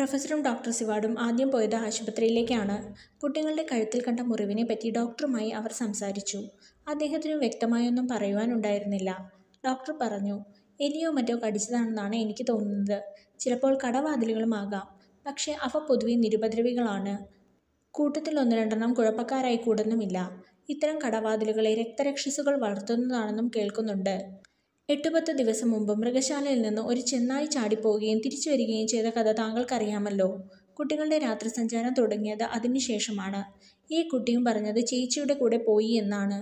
പ്രൊഫസറും doctor സിവാഡും ആദ്യം പോയത് ആശുപത്രിയിലേക്കാണ് കുട്ടികളുടെ കഴുത്തിൽ കണ്ട മുറിവിനെ പറ്റി ഡോക്ടറുമായി അവർ സംസാരിച്ചു അദ്ദേഹത്തിന് വ്യക്തമായൊന്നും പറയുവാനുണ്ടായിരുന്നില്ല ഡോക്ടർ പറഞ്ഞു എലിയോ മറ്റോ കടിച്ചതാണെന്നാണ് എനിക്ക് തോന്നുന്നത് ചിലപ്പോൾ കടവാതിലുകളുമാകാം പക്ഷേ അവ പൊതുവെ നിരുപദ്രവികളാണ് കൂട്ടത്തിൽ ഒന്ന് രണ്ടെണ്ണം കുഴപ്പക്കാരായി കൂടുന്നുമില്ല ഇത്തരം കടവാതിലുകളെ രക്തരക്ഷസുകൾ വളർത്തുന്നതാണെന്നും കേൾക്കുന്നുണ്ട് എട്ടുപത്ത് ദിവസം മുമ്പ് മൃഗശാലയിൽ നിന്ന് ഒരു ചെന്നായി ചാടിപ്പോവുകയും തിരിച്ചു വരികയും ചെയ്ത കഥ താങ്കൾക്കറിയാമല്ലോ കുട്ടികളുടെ രാത്രി സഞ്ചാരം തുടങ്ങിയത് അതിനുശേഷമാണ് ഈ കുട്ടിയും പറഞ്ഞത് ചേച്ചിയുടെ കൂടെ പോയി എന്നാണ്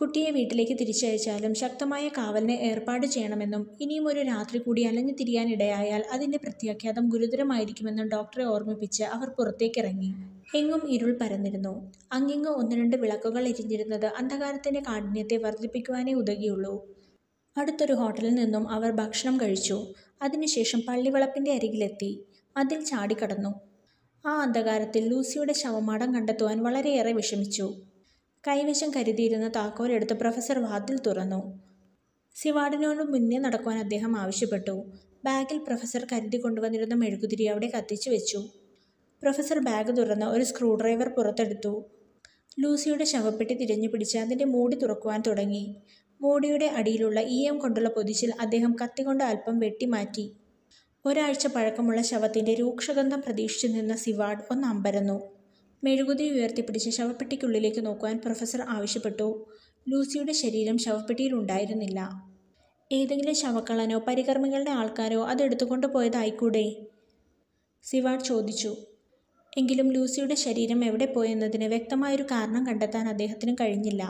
കുട്ടിയെ വീട്ടിലേക്ക് തിരിച്ചയച്ചാലും ശക്തമായ കാവലിനെ ഏർപ്പാട് ചെയ്യണമെന്നും ഇനിയും ഒരു രാത്രി കൂടി അലഞ്ഞു തിരിയാനിടയായാൽ അതിൻ്റെ പ്രത്യാഘാതം ഗുരുതരമായിരിക്കുമെന്നും ഡോക്ടറെ ഓർമ്മിപ്പിച്ച് അവർ പുറത്തേക്കിറങ്ങി എങ്ങും ഇരുൾ പരന്നിരുന്നു അങ്ങിങ്ങ് ഒന്ന് രണ്ട് വിളക്കുകൾ എരിഞ്ഞിരുന്നത് അന്ധകാരത്തിൻ്റെ കാഠിന്യത്തെ വർദ്ധിപ്പിക്കുവാനേ ഉതകിയുള്ളൂ അടുത്തൊരു ഹോട്ടലിൽ നിന്നും അവർ ഭക്ഷണം കഴിച്ചു അതിനുശേഷം പള്ളിവളപ്പിൻ്റെ അരികിലെത്തി അതിൽ ചാടിക്കടന്നു ആ അന്ധകാരത്തിൽ ലൂസിയുടെ ശവമാടം കണ്ടെത്തുവാൻ വളരെയേറെ വിഷമിച്ചു കൈവശം കരുതിയിരുന്ന താക്കോലെടുത്ത് പ്രൊഫസർ വാതിൽ തുറന്നു സിവാഡിനോട് മുന്നേ നടക്കുവാൻ അദ്ദേഹം ആവശ്യപ്പെട്ടു ബാഗിൽ പ്രൊഫസർ കരുതി കൊണ്ടുവന്നിരുന്ന മെഴുകുതിരി അവിടെ കത്തിച്ചു വെച്ചു പ്രൊഫസർ ബാഗ് തുറന്ന് ഒരു സ്ക്രൂഡ്രൈവർ പുറത്തെടുത്തു ലൂസിയുടെ ശവപ്പെട്ടി തിരിഞ്ഞു പിടിച്ച് അതിൻ്റെ മൂടി തുറക്കുവാൻ തുടങ്ങി മൂടിയുടെ അടിയിലുള്ള ഈയം e കൊണ്ടുള്ള പൊതിച്ചിൽ അദ്ദേഹം കത്തികൊണ്ട് അല്പം വെട്ടിമാറ്റി ഒരാഴ്ച പഴക്കമുള്ള ശവത്തിൻ്റെ രൂക്ഷഗന്ധം പ്രതീക്ഷിച്ചു നിന്ന സിവാഡ് ഒന്ന് അമ്പരന്നു മെഴുകുതിരി ഉയർത്തിപ്പിടിച്ച് ശവപ്പെട്ടിക്കുള്ളിലേക്ക് നോക്കുവാൻ പ്രൊഫസർ ആവശ്യപ്പെട്ടു ലൂസിയുടെ ശരീരം ശവപ്പെട്ടിയിലുണ്ടായിരുന്നില്ല ഏതെങ്കിലും ശവക്കളനോ പരികർമ്മികളുടെ ആൾക്കാരോ അതെടുത്തുകൊണ്ട് പോയതായിക്കൂടെ സിവാഡ് ചോദിച്ചു എങ്കിലും ലൂസിയുടെ ശരീരം എവിടെ പോയെന്നതിന് വ്യക്തമായൊരു കാരണം കണ്ടെത്താൻ അദ്ദേഹത്തിന് കഴിഞ്ഞില്ല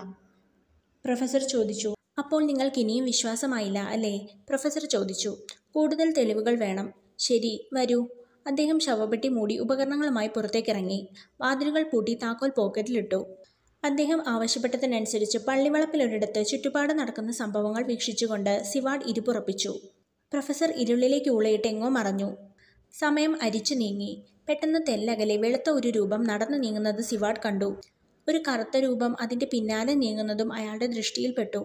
പ്രൊഫസർ ചോദിച്ചു അപ്പോൾ നിങ്ങൾക്ക് ഇനിയും വിശ്വാസമായില്ല അല്ലേ പ്രൊഫസർ ചോദിച്ചു കൂടുതൽ തെളിവുകൾ വേണം ശരി വരൂ അദ്ദേഹം ശവപ്പെട്ടി മൂടി ഉപകരണങ്ങളുമായി പുറത്തേക്കിറങ്ങി വാതിലുകൾ പൂട്ടി താക്കോൽ പോക്കറ്റിലിട്ടു അദ്ദേഹം ആവശ്യപ്പെട്ടതിനനുസരിച്ച് പള്ളിവളപ്പിലൊരിടത്ത് ചുറ്റുപാട് നടക്കുന്ന സംഭവങ്ങൾ വീക്ഷിച്ചുകൊണ്ട് സിവാഡ് ഇരുപുറപ്പിച്ചു പ്രൊഫസർ ഇരുളിലേക്ക് എങ്ങോ മറഞ്ഞു സമയം അരിച്ചു നീങ്ങി പെട്ടെന്ന് തെല്ലകലെ വെളുത്ത ഒരു രൂപം നടന്നു നീങ്ങുന്നത് സിവാഡ് കണ്ടു ഒരു കറുത്ത രൂപം അതിൻ്റെ പിന്നാലെ നീങ്ങുന്നതും അയാളുടെ ദൃഷ്ടിയിൽപ്പെട്ടു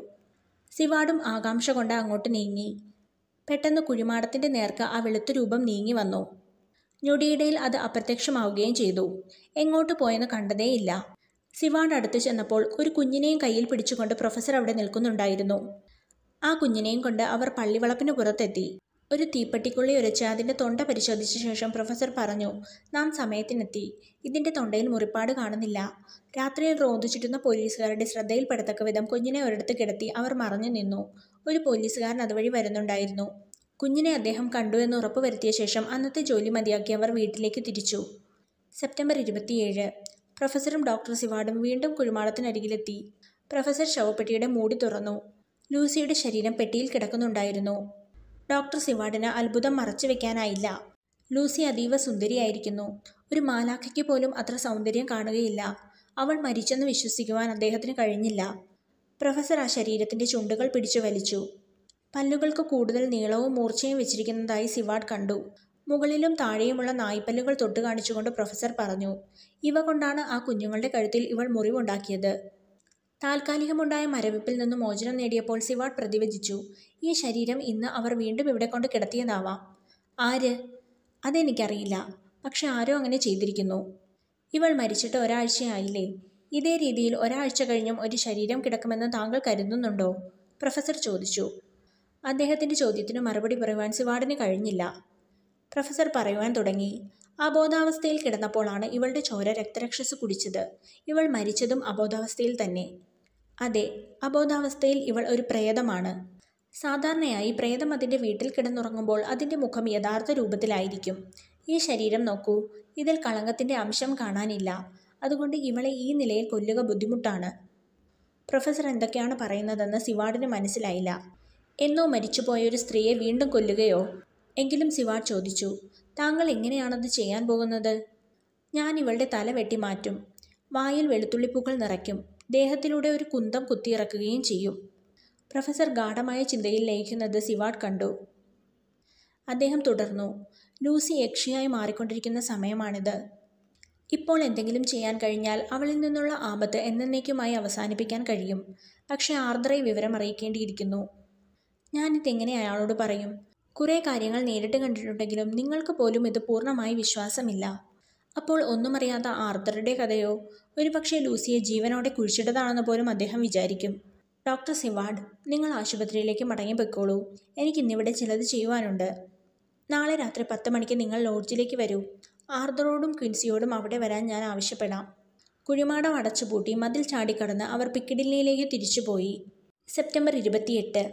സിവാടും ആകാംക്ഷ കൊണ്ട് അങ്ങോട്ട് നീങ്ങി പെട്ടെന്ന് കുഴിമാടത്തിൻ്റെ നേർക്ക് ആ വെളുത്ത രൂപം നീങ്ങി വന്നു ഞൊടിയിടയിൽ അത് അപ്രത്യക്ഷമാവുകയും ചെയ്തു എങ്ങോട്ട് പോയെന്ന് കണ്ടതേയില്ല സിവാഡ് അടുത്ത് ചെന്നപ്പോൾ ഒരു കുഞ്ഞിനെയും കയ്യിൽ പിടിച്ചുകൊണ്ട് പ്രൊഫസർ അവിടെ നിൽക്കുന്നുണ്ടായിരുന്നു ആ കുഞ്ഞിനെയും കൊണ്ട് അവർ പള്ളിവളപ്പിന് പുറത്തെത്തി ഒരു തീപ്പെട്ടിക്കുള്ളി ഉരച്ച് അതിൻ്റെ തൊണ്ട പരിശോധിച്ച ശേഷം പ്രൊഫസർ പറഞ്ഞു നാം സമയത്തിനെത്തി ഇതിൻ്റെ തൊണ്ടയിൽ മുറിപ്പാട് കാണുന്നില്ല രാത്രിയിൽ റോന്തു ചുറ്റുന്ന പോലീസുകാരുടെ ശ്രദ്ധയിൽപ്പെടത്തക്ക വിധം കുഞ്ഞിനെ ഒരിടത്ത് കിടത്തി അവർ മറഞ്ഞു നിന്നു ഒരു പോലീസുകാരൻ അതുവഴി വരുന്നുണ്ടായിരുന്നു കുഞ്ഞിനെ അദ്ദേഹം കണ്ടു എന്ന് ഉറപ്പ് ശേഷം അന്നത്തെ ജോലി മതിയാക്കി അവർ വീട്ടിലേക്ക് തിരിച്ചു സെപ്റ്റംബർ ഇരുപത്തിയേഴ് പ്രൊഫസറും ഡോക്ടർ സിവാർഡും വീണ്ടും കുഴിമാളത്തിനരികിലെത്തി പ്രൊഫസർ ശവപ്പെട്ടിയുടെ മൂടി തുറന്നു ലൂസിയുടെ ശരീരം പെട്ടിയിൽ കിടക്കുന്നുണ്ടായിരുന്നു ഡോക്ടർ സിവാഡിന് അത്ഭുതം മറച്ചു വെക്കാനായില്ല ലൂസി അതീവ സുന്ദരിയായിരിക്കുന്നു ഒരു മാലാഖയ്ക്ക് പോലും അത്ര സൗന്ദര്യം കാണുകയില്ല അവൾ മരിച്ചെന്ന് വിശ്വസിക്കുവാൻ അദ്ദേഹത്തിന് കഴിഞ്ഞില്ല പ്രൊഫസർ ആ ശരീരത്തിൻ്റെ ചുണ്ടുകൾ പിടിച്ചു വലിച്ചു പല്ലുകൾക്ക് കൂടുതൽ നീളവും മൂർച്ചയും വെച്ചിരിക്കുന്നതായി സിവാഡ് കണ്ടു മുകളിലും താഴെയുമുള്ള നായ്പല്ലുകൾ തൊട്ട് കാണിച്ചുകൊണ്ട് പ്രൊഫസർ പറഞ്ഞു ഇവ കൊണ്ടാണ് ആ കുഞ്ഞുങ്ങളുടെ കഴുത്തിൽ ഇവൾ മുറിവുണ്ടാക്കിയത് താൽക്കാലികമുണ്ടായ മരവിപ്പിൽ നിന്നും മോചനം നേടിയപ്പോൾ സിവാഡ് പ്രതിവചിച്ചു ഈ ശരീരം ഇന്ന് അവർ വീണ്ടും ഇവിടെ കൊണ്ട് കിടത്തിയതാവാം ആര് അതെനിക്കറിയില്ല പക്ഷെ ആരോ അങ്ങനെ ചെയ്തിരിക്കുന്നു ഇവൾ മരിച്ചിട്ട് ഒരാഴ്ചയായില്ലേ ഇതേ രീതിയിൽ ഒരാഴ്ച കഴിഞ്ഞും ഒരു ശരീരം കിടക്കുമെന്ന് താങ്കൾ കരുതുന്നുണ്ടോ പ്രൊഫസർ ചോദിച്ചു അദ്ദേഹത്തിൻ്റെ ചോദ്യത്തിന് മറുപടി പറയുവാൻ സിവാഡിന് കഴിഞ്ഞില്ല പ്രൊഫസർ പറയുവാൻ തുടങ്ങി അബോധാവസ്ഥയിൽ കിടന്നപ്പോഴാണ് ഇവളുടെ ചോര രക്തരക്ഷസ് കുടിച്ചത് ഇവൾ മരിച്ചതും അബോധാവസ്ഥയിൽ തന്നെ അതെ അബോധാവസ്ഥയിൽ ഇവൾ ഒരു പ്രേതമാണ് സാധാരണയായി പ്രേതം അതിൻ്റെ വീട്ടിൽ കിടന്നുറങ്ങുമ്പോൾ അതിൻ്റെ മുഖം യഥാർത്ഥ രൂപത്തിലായിരിക്കും ഈ ശരീരം നോക്കൂ ഇതിൽ കളങ്കത്തിൻ്റെ അംശം കാണാനില്ല അതുകൊണ്ട് ഇവളെ ഈ നിലയിൽ കൊല്ലുക ബുദ്ധിമുട്ടാണ് പ്രൊഫസർ എന്തൊക്കെയാണ് പറയുന്നതെന്ന് സിവാഡിന് മനസ്സിലായില്ല എന്നോ മരിച്ചുപോയ ഒരു സ്ത്രീയെ വീണ്ടും കൊല്ലുകയോ എങ്കിലും സിവാർ ചോദിച്ചു താങ്കൾ എങ്ങനെയാണത് ചെയ്യാൻ പോകുന്നത് ഞാൻ ഇവളുടെ തല വെട്ടി മാറ്റും വായിൽ വെളുത്തുള്ളിപ്പുകൾ നിറയ്ക്കും ദേഹത്തിലൂടെ ഒരു കുന്തം കുത്തിയിറക്കുകയും ചെയ്യും പ്രൊഫസർ ഗാഠമായ ചിന്തയിൽ ലയിക്കുന്നത് സിവാഡ് കണ്ടു അദ്ദേഹം തുടർന്നു ലൂസി യക്ഷിയായി മാറിക്കൊണ്ടിരിക്കുന്ന സമയമാണിത് ഇപ്പോൾ എന്തെങ്കിലും ചെയ്യാൻ കഴിഞ്ഞാൽ അവളിൽ നിന്നുള്ള ആപത്ത് എന്നേക്കുമായി അവസാനിപ്പിക്കാൻ കഴിയും പക്ഷേ ആർദ്രയെ വിവരം അറിയിക്കേണ്ടിയിരിക്കുന്നു ഞാനിതെങ്ങനെ അയാളോട് പറയും കുറേ കാര്യങ്ങൾ നേരിട്ട് കണ്ടിട്ടുണ്ടെങ്കിലും നിങ്ങൾക്ക് പോലും ഇത് പൂർണ്ണമായി വിശ്വാസമില്ല അപ്പോൾ ഒന്നുമറിയാത്ത ആർദറുടെ കഥയോ ഒരുപക്ഷെ ലൂസിയെ ജീവനോടെ കുഴിച്ചിട്ടതാണെന്ന് പോലും അദ്ദേഹം വിചാരിക്കും ഡോക്ടർ സിവാഡ് നിങ്ങൾ ആശുപത്രിയിലേക്ക് മടങ്ങിപ്പോയിക്കോളൂ എനിക്കിന്നിവിടെ ചിലത് ചെയ്യുവാനുണ്ട് നാളെ രാത്രി പത്ത് മണിക്ക് നിങ്ങൾ ലോഡ്ജിലേക്ക് വരൂ ആർദറോടും ക്വിൻസിയോടും അവിടെ വരാൻ ഞാൻ ആവശ്യപ്പെടാം കുഴിമാടം അടച്ചുപൂട്ടി മതിൽ ചാടിക്കടന്ന് അവർ പിക്കിഡില്ലയിലേക്ക് തിരിച്ചുപോയി സെപ്റ്റംബർ ഇരുപത്തിയെട്ട്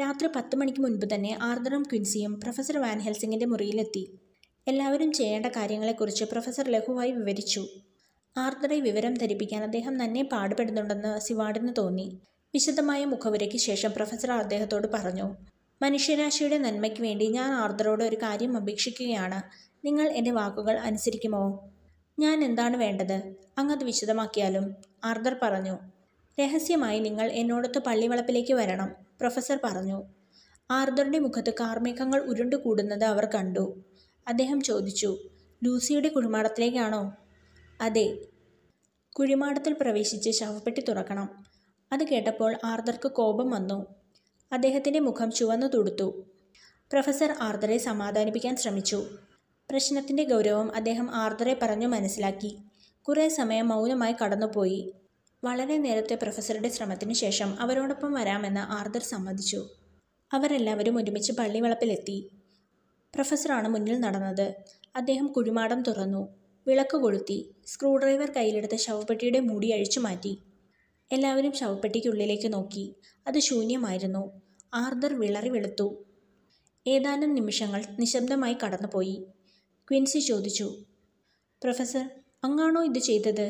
രാത്രി പത്ത് മണിക്ക് മുൻപ് തന്നെ ആർദ്രം ക്വിൻസിയും പ്രൊഫസർ വാൻ ഹെൽസിങ്ങിൻ്റെ മുറിയിലെത്തി എല്ലാവരും ചെയ്യേണ്ട കാര്യങ്ങളെക്കുറിച്ച് പ്രൊഫസർ ലഘുവായി വിവരിച്ചു ആർദ്രെ വിവരം ധരിപ്പിക്കാൻ അദ്ദേഹം തന്നെ പാടുപെടുന്നുണ്ടെന്ന് സിവാഡിന് തോന്നി വിശദമായ മുഖവുരയ്ക്ക് ശേഷം പ്രൊഫസർ അദ്ദേഹത്തോട് പറഞ്ഞു മനുഷ്യരാശിയുടെ നന്മയ്ക്ക് വേണ്ടി ഞാൻ ആർദ്രയോട് ഒരു കാര്യം അപേക്ഷിക്കുകയാണ് നിങ്ങൾ എൻ്റെ വാക്കുകൾ അനുസരിക്കുമോ ഞാൻ എന്താണ് വേണ്ടത് അങ്ങത് വിശദമാക്കിയാലും ആർദർ പറഞ്ഞു രഹസ്യമായി നിങ്ങൾ എന്നോടൊത്ത് പള്ളിവളപ്പിലേക്ക് വരണം പ്രൊഫസർ പറഞ്ഞു ആർദറിൻ്റെ മുഖത്ത് കാർമേഘങ്ങൾ ഉരുണ്ടുകൂടുന്നത് അവർ കണ്ടു അദ്ദേഹം ചോദിച്ചു ലൂസിയുടെ കുഴിമാടത്തിലേക്കാണോ അതെ കുഴിമാടത്തിൽ പ്രവേശിച്ച് ശവപ്പെട്ടി തുറക്കണം അത് കേട്ടപ്പോൾ ആർദർക്ക് കോപം വന്നു അദ്ദേഹത്തിൻ്റെ മുഖം ചുവന്നു തുടുത്തു പ്രൊഫസർ ആർദറെ സമാധാനിപ്പിക്കാൻ ശ്രമിച്ചു പ്രശ്നത്തിൻ്റെ ഗൗരവം അദ്ദേഹം ആർദറെ പറഞ്ഞു മനസ്സിലാക്കി കുറേ സമയം മൗനമായി കടന്നുപോയി വളരെ നേരത്തെ പ്രൊഫസറുടെ ശ്രമത്തിനു ശേഷം അവരോടൊപ്പം വരാമെന്ന് ആർദർ സമ്മതിച്ചു അവരെല്ലാവരും ഒരുമിച്ച് പള്ളിവളപ്പിലെത്തി പ്രൊഫസറാണ് മുന്നിൽ നടന്നത് അദ്ദേഹം കുഴിമാടം തുറന്നു വിളക്ക് കൊളുത്തി സ്ക്രൂഡ്രൈവർ കയ്യിലെടുത്ത ശവപ്പെട്ടിയുടെ മൂടി അഴിച്ചു മാറ്റി എല്ലാവരും ശവപ്പെട്ടിക്കുള്ളിലേക്ക് നോക്കി അത് ശൂന്യമായിരുന്നു ആർദർ വിളറി വെളുത്തു ഏതാനും നിമിഷങ്ങൾ നിശബ്ദമായി കടന്നുപോയി ക്വിൻസി ചോദിച്ചു പ്രൊഫസർ അങ്ങാണോ ഇത് ചെയ്തത്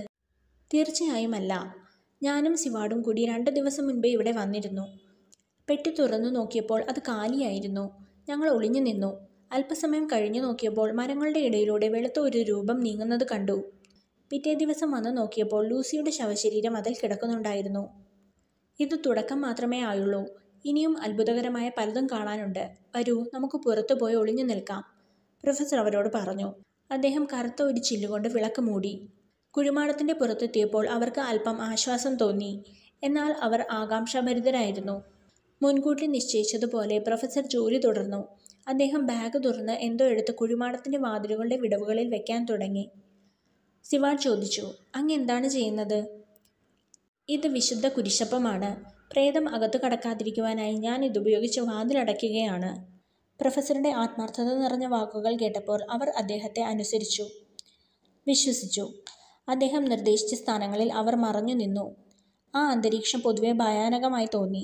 തീർച്ചയായുമല്ല ഞാനും സിവാടും കൂടി രണ്ട് ദിവസം മുൻപേ ഇവിടെ വന്നിരുന്നു പെട്ടി തുറന്നു നോക്കിയപ്പോൾ അത് കാലിയായിരുന്നു ഞങ്ങൾ ഒളിഞ്ഞു നിന്നു അല്പസമയം കഴിഞ്ഞു നോക്കിയപ്പോൾ മരങ്ങളുടെ ഇടയിലൂടെ വെളുത്ത ഒരു രൂപം നീങ്ങുന്നത് കണ്ടു പിറ്റേ ദിവസം വന്നു നോക്കിയപ്പോൾ ലൂസിയുടെ ശവശരീരം അതിൽ കിടക്കുന്നുണ്ടായിരുന്നു ഇത് തുടക്കം മാത്രമേ ആയുള്ളൂ ഇനിയും അത്ഭുതകരമായ പലതും കാണാനുണ്ട് വരൂ നമുക്ക് പുറത്തു പോയി ഒളിഞ്ഞു നിൽക്കാം പ്രൊഫസർ അവരോട് പറഞ്ഞു അദ്ദേഹം കറുത്ത ഒരു ചില്ലുകൊണ്ട് വിളക്ക് മൂടി കുഴിമാടത്തിൻ്റെ പുറത്തെത്തിയപ്പോൾ അവർക്ക് അല്പം ആശ്വാസം തോന്നി എന്നാൽ അവർ ആകാംക്ഷാഭരിതരായിരുന്നു മുൻകൂട്ടി നിശ്ചയിച്ചതുപോലെ പ്രൊഫസർ ജോലി തുടർന്നു അദ്ദേഹം ബാഗ് തുറന്ന് എന്തോ എടുത്ത് കുഴിമാടത്തിൻ്റെ വാതിലുകളുടെ വിടവുകളിൽ വെക്കാൻ തുടങ്ങി സിവാഡ് ചോദിച്ചു അങ്ങ് എന്താണ് ചെയ്യുന്നത് ഇത് വിശുദ്ധ കുരിശപ്പമാണ് പ്രേതം അകത്തു കടക്കാതിരിക്കുവാനായി ഞാൻ ഇതുപയോഗിച്ച് വാതിലടയ്ക്കുകയാണ് പ്രൊഫസറുടെ ആത്മാർത്ഥത നിറഞ്ഞ വാക്കുകൾ കേട്ടപ്പോൾ അവർ അദ്ദേഹത്തെ അനുസരിച്ചു വിശ്വസിച്ചു അദ്ദേഹം നിർദ്ദേശിച്ച സ്ഥാനങ്ങളിൽ അവർ മറഞ്ഞു നിന്നു ആ അന്തരീക്ഷം പൊതുവെ ഭയാനകമായി തോന്നി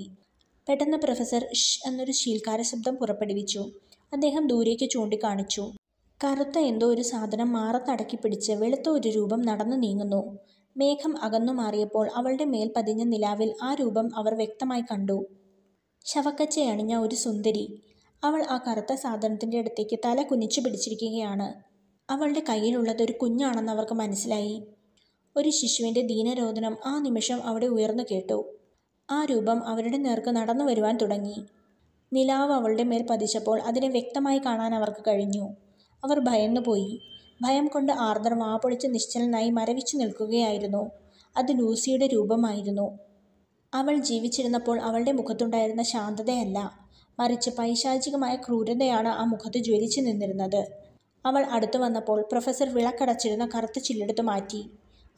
പെട്ടെന്ന് പ്രൊഫസർ ഷ് എന്നൊരു ശീൽക്കാര ശബ്ദം പുറപ്പെടുവിച്ചു അദ്ദേഹം ദൂരേക്ക് ചൂണ്ടിക്കാണിച്ചു കറുത്ത എന്തോ ഒരു സാധനം മാറത്തടക്കി പിടിച്ച് വെളുത്ത ഒരു രൂപം നടന്നു നീങ്ങുന്നു മേഘം അകന്നു മാറിയപ്പോൾ അവളുടെ മേൽ പതിഞ്ഞ നിലാവിൽ ആ രൂപം അവർ വ്യക്തമായി കണ്ടു ശവക്കച്ച അണിഞ്ഞ ഒരു സുന്ദരി അവൾ ആ കറുത്ത സാധനത്തിൻ്റെ അടുത്തേക്ക് തല കുനിച്ചു പിടിച്ചിരിക്കുകയാണ് അവളുടെ കയ്യിലുള്ളത് ഒരു കുഞ്ഞാണെന്ന് അവർക്ക് മനസ്സിലായി ഒരു ശിശുവിൻ്റെ ദീനരോധനം ആ നിമിഷം അവിടെ ഉയർന്നു കേട്ടു ആ രൂപം അവരുടെ നേർക്ക് നടന്നു വരുവാൻ തുടങ്ങി നിലാവ് അവളുടെ മേൽ പതിച്ചപ്പോൾ അതിനെ വ്യക്തമായി കാണാൻ അവർക്ക് കഴിഞ്ഞു അവർ ഭയന്നുപോയി ഭയം കൊണ്ട് ആർദ്ര വാപൊളിച്ച് നിശ്ചലനായി മരവിച്ചു നിൽക്കുകയായിരുന്നു അത് ലൂസിയുടെ രൂപമായിരുന്നു അവൾ ജീവിച്ചിരുന്നപ്പോൾ അവളുടെ മുഖത്തുണ്ടായിരുന്ന ശാന്തതയല്ല മറിച്ച് പൈശാചികമായ ക്രൂരതയാണ് ആ മുഖത്ത് ജ്വലിച്ചു നിന്നിരുന്നത് അവൾ അടുത്തു വന്നപ്പോൾ പ്രൊഫസർ വിളക്കടച്ചിരുന്ന കറുത്ത ചില്ലെടുത്ത് മാറ്റി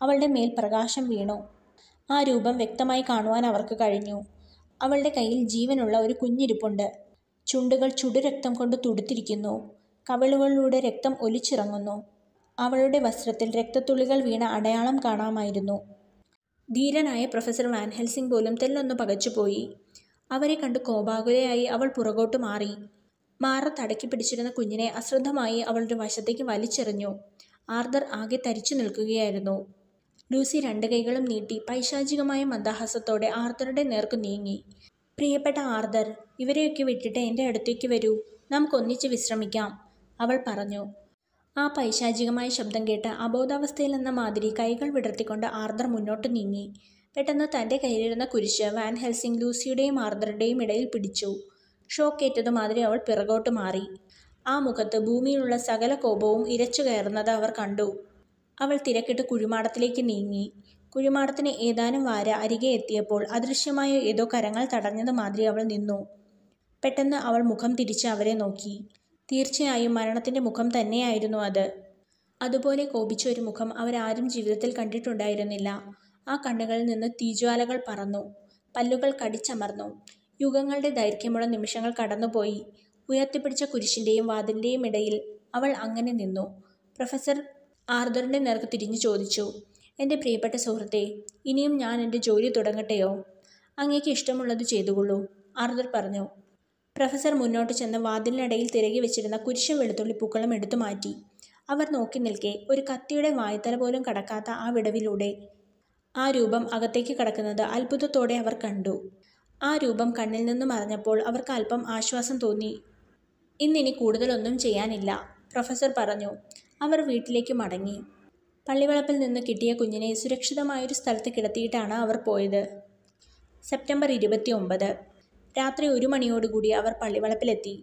അവളുടെ മേൽ പ്രകാശം വീണു ആ രൂപം വ്യക്തമായി കാണുവാൻ അവർക്ക് കഴിഞ്ഞു അവളുടെ കയ്യിൽ ജീവനുള്ള ഒരു കുഞ്ഞിരിപ്പുണ്ട് ചുണ്ടുകൾ ചുടുരക്തം കൊണ്ട് തുടുത്തിരിക്കുന്നു കവിളുകളിലൂടെ രക്തം ഒലിച്ചിറങ്ങുന്നു അവളുടെ വസ്ത്രത്തിൽ രക്തത്തുള്ളികൾ വീണ അടയാളം കാണാമായിരുന്നു ധീരനായ പ്രൊഫസർ വാൻഹെൽസിംഗ് പോലും തെല്ലൊന്ന് പകച്ചുപോയി അവരെ കണ്ട് കോപാകുലയായി അവൾ പുറകോട്ട് മാറി മാറ തടക്കി പിടിച്ചിരുന്ന കുഞ്ഞിനെ അശ്രദ്ധമായി അവളുടെ വശത്തേക്ക് വലിച്ചെറിഞ്ഞു ആർദർ ആകെ തരിച്ചു നിൽക്കുകയായിരുന്നു ലൂസി രണ്ട് കൈകളും നീട്ടി പൈശാചികമായ മന്ദഹാസത്തോടെ ആർദറുടെ നേർക്ക് നീങ്ങി പ്രിയപ്പെട്ട ആർദർ ഇവരെയൊക്കെ വിട്ടിട്ട് എൻ്റെ അടുത്തേക്ക് വരൂ നമുക്കൊന്നിച്ച് വിശ്രമിക്കാം അവൾ പറഞ്ഞു ആ പൈശാചികമായ ശബ്ദം കേട്ട് നിന്ന മാതിരി കൈകൾ വിടർത്തിക്കൊണ്ട് ആർദർ മുന്നോട്ട് നീങ്ങി പെട്ടെന്ന് തൻ്റെ കയ്യിലിരുന്ന കുരിശ് വാൻ ഹെൽസിംഗ് ലൂസിയുടെയും ആർദറുടെയും ഇടയിൽ പിടിച്ചു ഷോക്കേറ്റതും അതിരെ അവൾ പിറകോട്ട് മാറി ആ മുഖത്ത് ഭൂമിയിലുള്ള സകല കോപവും ഇരച്ചു കയറുന്നത് അവർ കണ്ടു അവൾ തിരക്കിട്ട് കുഴിമാടത്തിലേക്ക് നീങ്ങി കുഴിമാടത്തിന് ഏതാനും വാര അരികെ എത്തിയപ്പോൾ അദൃശ്യമായ ഏതോ കരങ്ങൾ തടഞ്ഞത് മാതിരി അവൾ നിന്നു പെട്ടെന്ന് അവൾ മുഖം തിരിച്ച് അവരെ നോക്കി തീർച്ചയായും മരണത്തിൻ്റെ മുഖം തന്നെയായിരുന്നു അത് അതുപോലെ കോപിച്ച ഒരു മുഖം അവരാരും ജീവിതത്തിൽ കണ്ടിട്ടുണ്ടായിരുന്നില്ല ആ കണ്ണുകളിൽ നിന്ന് തീജ്വാലകൾ പറന്നു പല്ലുകൾ കടിച്ചമർന്നു യുഗങ്ങളുടെ ദൈർഘ്യമുള്ള നിമിഷങ്ങൾ കടന്നുപോയി ഉയർത്തിപ്പിടിച്ച കുരിശിൻ്റെയും വാതിൻ്റെയും ഇടയിൽ അവൾ അങ്ങനെ നിന്നു പ്രൊഫസർ ആർദറിൻ്റെ നേർക്ക് തിരിഞ്ഞു ചോദിച്ചു എൻ്റെ പ്രിയപ്പെട്ട സുഹൃത്തെ ഇനിയും ഞാൻ എൻ്റെ ജോലി തുടങ്ങട്ടെയോ അങ്ങേക്ക് ഇഷ്ടമുള്ളത് ചെയ്തുകൊള്ളൂ ആർദർ പറഞ്ഞു പ്രൊഫസർ മുന്നോട്ട് ചെന്ന് വാതിലിനിടയിൽ തിരകി വെച്ചിരുന്ന വെളുത്തുള്ളി വെളുത്തുള്ളിപ്പൂക്കളും എടുത്തു മാറ്റി അവർ നോക്കി നിൽക്കെ ഒരു കത്തിയുടെ വായത്തല പോലും കടക്കാത്ത ആ വിടവിലൂടെ ആ രൂപം അകത്തേക്ക് കടക്കുന്നത് അത്ഭുതത്തോടെ അവർ കണ്ടു ആ രൂപം കണ്ണിൽ നിന്നും അറിഞ്ഞപ്പോൾ അവർക്ക് അല്പം ആശ്വാസം തോന്നി ഇന്നിനി കൂടുതലൊന്നും ചെയ്യാനില്ല പ്രൊഫസർ പറഞ്ഞു അവർ വീട്ടിലേക്ക് മടങ്ങി പള്ളിവളപ്പിൽ നിന്ന് കിട്ടിയ കുഞ്ഞിനെ സുരക്ഷിതമായൊരു സ്ഥലത്ത് കിടത്തിയിട്ടാണ് അവർ പോയത് സെപ്റ്റംബർ ഇരുപത്തി ഒമ്പത് രാത്രി ഒരു മണിയോടുകൂടി അവർ പള്ളിവളപ്പിലെത്തി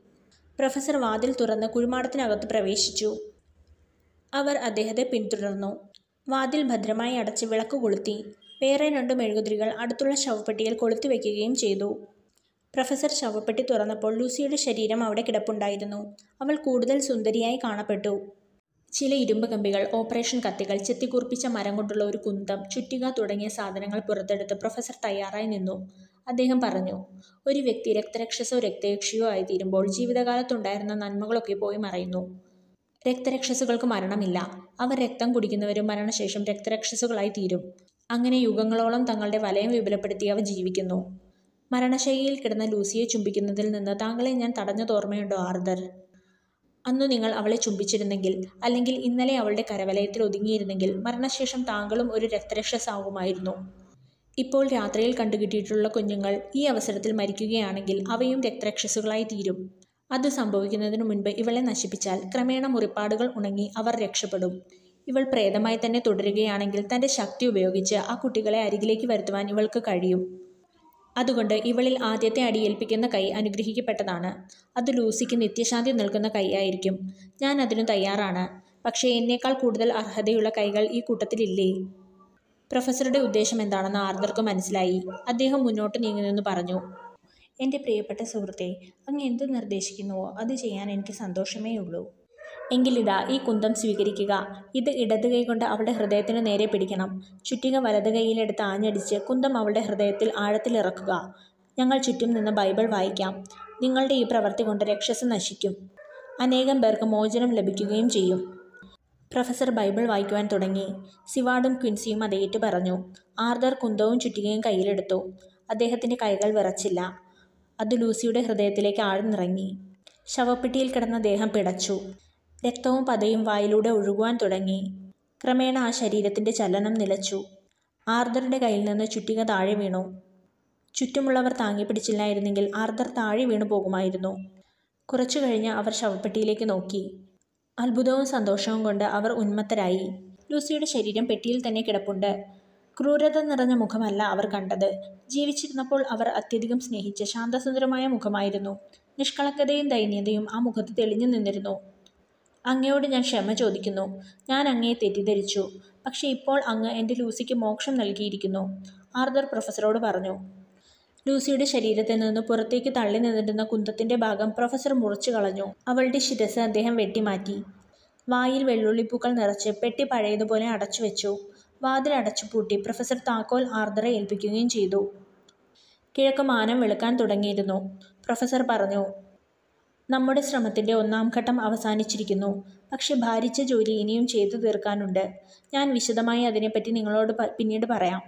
പ്രൊഫസർ വാതിൽ തുറന്ന് കുഴിമാടത്തിനകത്ത് പ്രവേശിച്ചു അവർ അദ്ദേഹത്തെ പിന്തുടർന്നു വാതിൽ ഭദ്രമായി അടച്ച് വിളക്ക് കൊളുത്തി വേറെ രണ്ടു മെഴുകുതിരികൾ അടുത്തുള്ള ശവപ്പെട്ടിയിൽ കൊളുത്തി വയ്ക്കുകയും ചെയ്തു പ്രൊഫസർ ശവപ്പെട്ടി തുറന്നപ്പോൾ ലൂസിയുടെ ശരീരം അവിടെ കിടപ്പുണ്ടായിരുന്നു അവൾ കൂടുതൽ സുന്ദരിയായി കാണപ്പെട്ടു ചില ഇരുമ്പ് കമ്പികൾ ഓപ്പറേഷൻ കത്തികൾ ചെത്തിക്കുറിപ്പിച്ച മരം കൊണ്ടുള്ള ഒരു കുന്തം ചുറ്റിക തുടങ്ങിയ സാധനങ്ങൾ പുറത്തെടുത്ത് പ്രൊഫസർ തയ്യാറായി നിന്നു അദ്ദേഹം പറഞ്ഞു ഒരു വ്യക്തി രക്തരക്ഷസോ രക്തയക്ഷിയോ ആയിത്തീരുമ്പോൾ ജീവിതകാലത്തുണ്ടായിരുന്ന നന്മകളൊക്കെ പോയി മറയുന്നു രക്തരക്ഷസുകൾക്ക് മരണമില്ല അവർ രക്തം കുടിക്കുന്നവരും മരണശേഷം രക്തരക്ഷസുകളായി തീരും അങ്ങനെ യുഗങ്ങളോളം തങ്ങളുടെ വലയം വിപുലപ്പെടുത്തി അവ ജീവിക്കുന്നു മരണശൈലിയിൽ കിടന്ന ലൂസിയെ ചുംബിക്കുന്നതിൽ നിന്ന് താങ്കളെ ഞാൻ തടഞ്ഞതോർമ്മയുണ്ടോ ആർദർ അന്നു നിങ്ങൾ അവളെ ചുംബിച്ചിരുന്നെങ്കിൽ അല്ലെങ്കിൽ ഇന്നലെ അവളുടെ കരവലയത്തിൽ ഒതുങ്ങിയിരുന്നെങ്കിൽ മരണശേഷം താങ്കളും ഒരു രക്തരക്ഷസാവുമായിരുന്നു ഇപ്പോൾ രാത്രിയിൽ കണ്ടുകിട്ടിയിട്ടുള്ള കുഞ്ഞുങ്ങൾ ഈ അവസരത്തിൽ മരിക്കുകയാണെങ്കിൽ അവയും രക്തരക്ഷസുകളായി തീരും അത് സംഭവിക്കുന്നതിനു മുൻപ് ഇവളെ നശിപ്പിച്ചാൽ ക്രമേണ മുറിപ്പാടുകൾ ഉണങ്ങി അവർ രക്ഷപ്പെടും ഇവൾ പ്രേതമായി തന്നെ തുടരുകയാണെങ്കിൽ തൻ്റെ ശക്തി ഉപയോഗിച്ച് ആ കുട്ടികളെ അരികിലേക്ക് വരുത്തുവാൻ ഇവൾക്ക് കഴിയും അതുകൊണ്ട് ഇവളിൽ ആദ്യത്തെ അടി ഏൽപ്പിക്കുന്ന കൈ അനുഗ്രഹിക്കപ്പെട്ടതാണ് അത് ലൂസിക്ക് നിത്യശാന്തി നൽകുന്ന കൈയായിരിക്കും ഞാൻ അതിനു തയ്യാറാണ് പക്ഷേ എന്നേക്കാൾ കൂടുതൽ അർഹതയുള്ള കൈകൾ ഈ കൂട്ടത്തിലില്ലേ പ്രൊഫസറുടെ ഉദ്ദേശം എന്താണെന്ന് ആർദർക്ക് മനസ്സിലായി അദ്ദേഹം മുന്നോട്ട് നീങ്ങുന്നെന്ന് പറഞ്ഞു എൻ്റെ പ്രിയപ്പെട്ട സുഹൃത്തെ അങ്ങ് എന്തു നിർദ്ദേശിക്കുന്നുവോ അത് ചെയ്യാൻ എനിക്ക് സന്തോഷമേ ഉള്ളൂ എങ്കിലിതാ ഈ കുന്തം സ്വീകരിക്കുക ഇത് ഇടത് കൈ കൊണ്ട് അവളുടെ ഹൃദയത്തിന് നേരെ പിടിക്കണം ചുറ്റിക വലത് കൈയിലെടുത്ത് ആഞ്ഞടിച്ച് കുന്തം അവളുടെ ഹൃദയത്തിൽ ആഴത്തിലിറക്കുക ഞങ്ങൾ ചുറ്റും നിന്ന് ബൈബിൾ വായിക്കാം നിങ്ങളുടെ ഈ പ്രവൃത്തി കൊണ്ട് രക്ഷസ് നശിക്കും അനേകം പേർക്ക് മോചനം ലഭിക്കുകയും ചെയ്യും പ്രൊഫസർ ബൈബിൾ വായിക്കുവാൻ തുടങ്ങി സിവാഡും ക്വിൻസിയും അതേറ്റു പറഞ്ഞു ആർദർ കുന്തവും ചുറ്റികയും കയ്യിലെടുത്തു അദ്ദേഹത്തിൻ്റെ കൈകൾ വിറച്ചില്ല അത് ലൂസിയുടെ ഹൃദയത്തിലേക്ക് ആഴ്ന്നിറങ്ങി ശവപ്പെട്ടിയിൽ കിടന്ന ദേഹം പിടച്ചു രക്തവും പതയും വായിലൂടെ ഒഴുകുവാൻ തുടങ്ങി ക്രമേണ ആ ശരീരത്തിൻ്റെ ചലനം നിലച്ചു ആർദറിൻ്റെ കയ്യിൽ നിന്ന് ചുറ്റിക താഴെ വീണു ചുറ്റുമുള്ളവർ താങ്ങി പിടിച്ചില്ലായിരുന്നെങ്കിൽ ആർദർ താഴെ വീണു പോകുമായിരുന്നു കുറച്ചു കഴിഞ്ഞ് അവർ ശവപ്പെട്ടിയിലേക്ക് നോക്കി അത്ഭുതവും സന്തോഷവും കൊണ്ട് അവർ ഉന്മത്തരായി ലൂസിയുടെ ശരീരം പെട്ടിയിൽ തന്നെ കിടപ്പുണ്ട് ക്രൂരത നിറഞ്ഞ മുഖമല്ല അവർ കണ്ടത് ജീവിച്ചിരുന്നപ്പോൾ അവർ അത്യധികം സ്നേഹിച്ച ശാന്തസുന്ദരമായ മുഖമായിരുന്നു നിഷ്കളങ്കതയും ദൈന്യതയും ആ മുഖത്ത് തെളിഞ്ഞു നിന്നിരുന്നു അങ്ങയോട് ഞാൻ ക്ഷമ ചോദിക്കുന്നു ഞാൻ അങ്ങയെ തെറ്റിദ്ധരിച്ചു പക്ഷേ ഇപ്പോൾ അങ്ങ് എൻ്റെ ലൂസിക്ക് മോക്ഷം നൽകിയിരിക്കുന്നു ആർദർ പ്രൊഫസറോട് പറഞ്ഞു ലൂസിയുടെ ശരീരത്തിൽ നിന്ന് പുറത്തേക്ക് തള്ളി നിന്നിരുന്ന കുന്തത്തിൻ്റെ ഭാഗം പ്രൊഫസർ മുറിച്ചു കളഞ്ഞു അവളുടെ ശിരസ് അദ്ദേഹം വെട്ടിമാറ്റി വായിൽ വെള്ളുള്ളിപ്പൂക്കൾ നിറച്ച് പെട്ടി പഴയതുപോലെ അടച്ചു വെച്ചു പൂട്ടി പ്രൊഫസർ താക്കോൽ ആർദ്രയെ ഏൽപ്പിക്കുകയും ചെയ്തു കിഴക്ക് മാനം വെളുക്കാൻ തുടങ്ങിയിരുന്നു പ്രൊഫസർ പറഞ്ഞു നമ്മുടെ ശ്രമത്തിൻ്റെ ഒന്നാം ഘട്ടം അവസാനിച്ചിരിക്കുന്നു പക്ഷെ ഭാരിച്ച ജോലി ഇനിയും ചെയ്തു തീർക്കാനുണ്ട് ഞാൻ വിശദമായി അതിനെപ്പറ്റി നിങ്ങളോട് പിന്നീട് പറയാം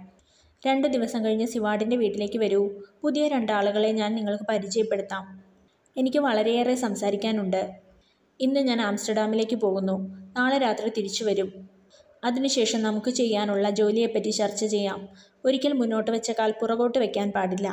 രണ്ട് ദിവസം കഴിഞ്ഞ് സിവാഡിൻ്റെ വീട്ടിലേക്ക് വരൂ പുതിയ രണ്ടാളുകളെ ഞാൻ നിങ്ങൾക്ക് പരിചയപ്പെടുത്താം എനിക്ക് വളരെയേറെ സംസാരിക്കാനുണ്ട് ഇന്ന് ഞാൻ ആംസ്റ്റർഡാമിലേക്ക് പോകുന്നു നാളെ രാത്രി തിരിച്ചു വരും അതിനുശേഷം നമുക്ക് ചെയ്യാനുള്ള ജോലിയെപ്പറ്റി ചർച്ച ചെയ്യാം ഒരിക്കൽ മുന്നോട്ട് വെച്ച കാൽ പുറകോട്ട് വയ്ക്കാൻ പാടില്ല